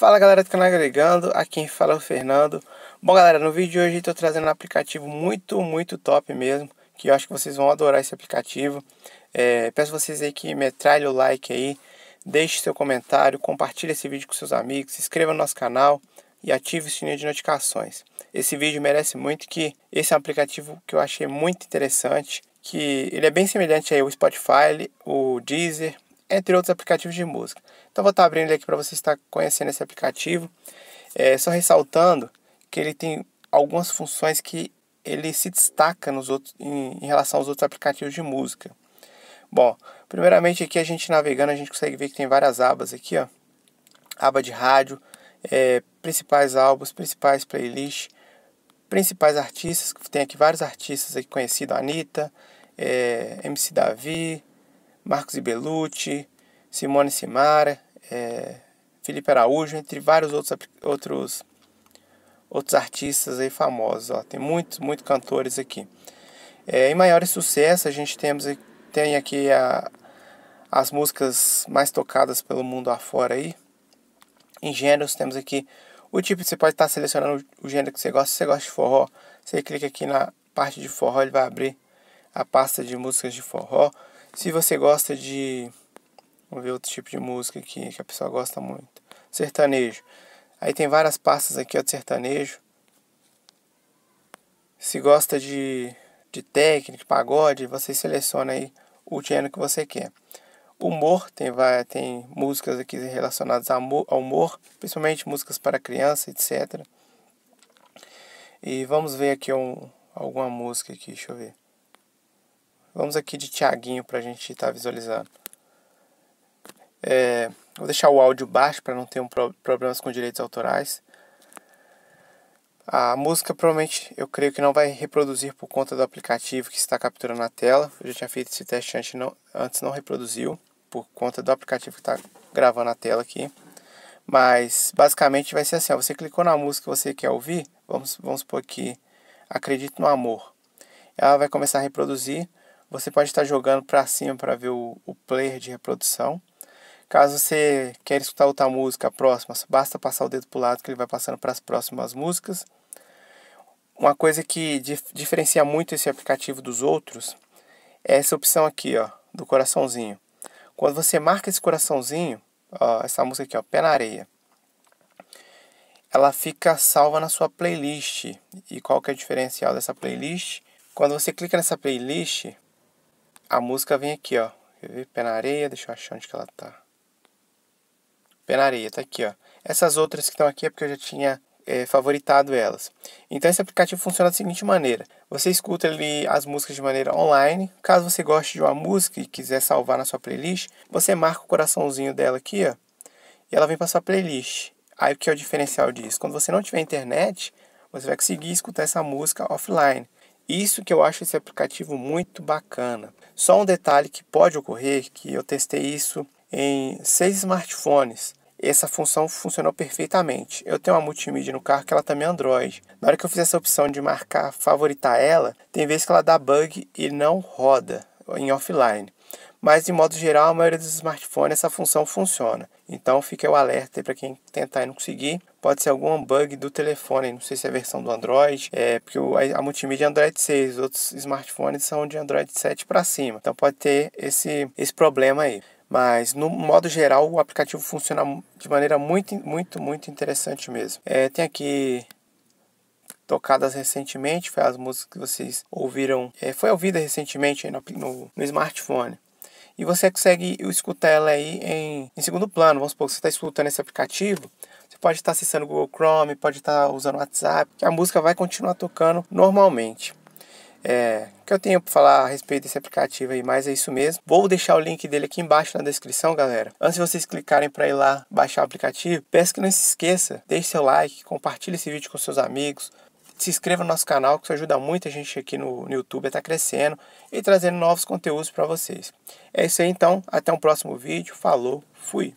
Fala galera do canal tá Agregando, aqui quem fala é o Fernando. Bom galera, no vídeo de hoje estou trazendo um aplicativo muito, muito top mesmo, que eu acho que vocês vão adorar esse aplicativo. É, peço vocês aí que metralhe o like aí, deixe seu comentário, compartilhe esse vídeo com seus amigos, se inscreva no nosso canal e ative o sininho de notificações. Esse vídeo merece muito que esse é um aplicativo que eu achei muito interessante, que ele é bem semelhante aí ao Spotify, o Deezer, entre outros aplicativos de música. Então vou estar tá abrindo ele aqui para você estar conhecendo esse aplicativo. É, só ressaltando que ele tem algumas funções que ele se destaca nos outros, em, em relação aos outros aplicativos de música. Bom, primeiramente aqui a gente navegando, a gente consegue ver que tem várias abas aqui, ó. Aba de rádio, é, principais álbuns, principais playlists, principais artistas, tem aqui vários artistas aqui conhecidos, Anitta, é, MC Davi, Marcos Ibelucci, Simone Simara, é, Felipe Araújo, entre vários outros, outros, outros artistas aí famosos. Ó. Tem muitos, muitos cantores aqui. É, em maiores sucessos, a gente temos, tem aqui a, as músicas mais tocadas pelo mundo afora aí. Em gêneros, temos aqui o tipo, você pode estar selecionando o gênero que você gosta. Se você gosta de forró, você clica aqui na parte de forró, ele vai abrir a pasta de músicas de forró. Se você gosta de. Vamos ver outro tipo de música aqui que a pessoa gosta muito. Sertanejo. Aí tem várias pastas aqui ó, de sertanejo. Se gosta de, de técnica, pagode, você seleciona aí o gênero que você quer. Humor, tem, vai, tem músicas aqui relacionadas ao humor, principalmente músicas para criança, etc. E vamos ver aqui um, alguma música aqui, deixa eu ver. Vamos aqui de Tiaguinho para a gente estar tá visualizando. É, vou deixar o áudio baixo para não ter um pro, problemas com direitos autorais. A música provavelmente eu creio que não vai reproduzir por conta do aplicativo que está capturando a tela. Eu já tinha feito esse teste antes, não, antes não reproduziu por conta do aplicativo que está gravando a tela aqui. Mas basicamente vai ser assim: ó, você clicou na música que você quer ouvir, vamos, vamos supor aqui, Acredito no Amor. Ela vai começar a reproduzir você pode estar jogando para cima para ver o, o player de reprodução. Caso você queira escutar outra música a próxima, basta passar o dedo para o lado que ele vai passando para as próximas músicas. Uma coisa que dif diferencia muito esse aplicativo dos outros é essa opção aqui, ó, do coraçãozinho. Quando você marca esse coraçãozinho, ó, essa música aqui, ó, Pé na Areia, ela fica salva na sua playlist. E qual que é o diferencial dessa playlist? Quando você clica nessa playlist, a música vem aqui, ó. Quer ver? Pé na areia, deixa eu achar onde que ela tá. Pé na areia, tá aqui, ó. Essas outras que estão aqui é porque eu já tinha é, favoritado elas. Então esse aplicativo funciona da seguinte maneira: você escuta ali as músicas de maneira online. Caso você goste de uma música e quiser salvar na sua playlist, você marca o coraçãozinho dela aqui, ó, e ela vem para sua playlist. Aí o que é o diferencial disso? Quando você não tiver internet, você vai conseguir escutar essa música offline. Isso que eu acho esse aplicativo muito bacana. Só um detalhe que pode ocorrer, que eu testei isso em seis smartphones. Essa função funcionou perfeitamente. Eu tenho uma multimídia no carro que ela também é Android. Na hora que eu fiz essa opção de marcar, favoritar ela, tem vezes que ela dá bug e não roda em offline. Mas de modo geral, a maioria dos smartphones essa função funciona. Então fica o alerta para quem tentar e não conseguir pode ser algum bug do telefone, não sei se é a versão do Android, é porque a multimídia é Android 6, outros smartphones são de Android 7 para cima. Então pode ter esse esse problema aí. Mas, no modo geral, o aplicativo funciona de maneira muito, muito, muito interessante mesmo. É, tem aqui tocadas recentemente, foi as músicas que vocês ouviram, é, foi ouvida recentemente no, no, no, smartphone. E você consegue escutar ela aí em, em segundo plano. Vamos supor que você está escutando esse aplicativo, pode estar acessando o Google Chrome, pode estar usando o WhatsApp, que a música vai continuar tocando normalmente. É, o que eu tenho para falar a respeito desse aplicativo aí, mas é isso mesmo. Vou deixar o link dele aqui embaixo na descrição, galera. Antes de vocês clicarem para ir lá baixar o aplicativo, peço que não se esqueça, deixe seu like, compartilhe esse vídeo com seus amigos, se inscreva no nosso canal, que isso ajuda muita gente aqui no, no YouTube a estar tá crescendo e trazendo novos conteúdos para vocês. É isso aí então, até um próximo vídeo, falou, fui!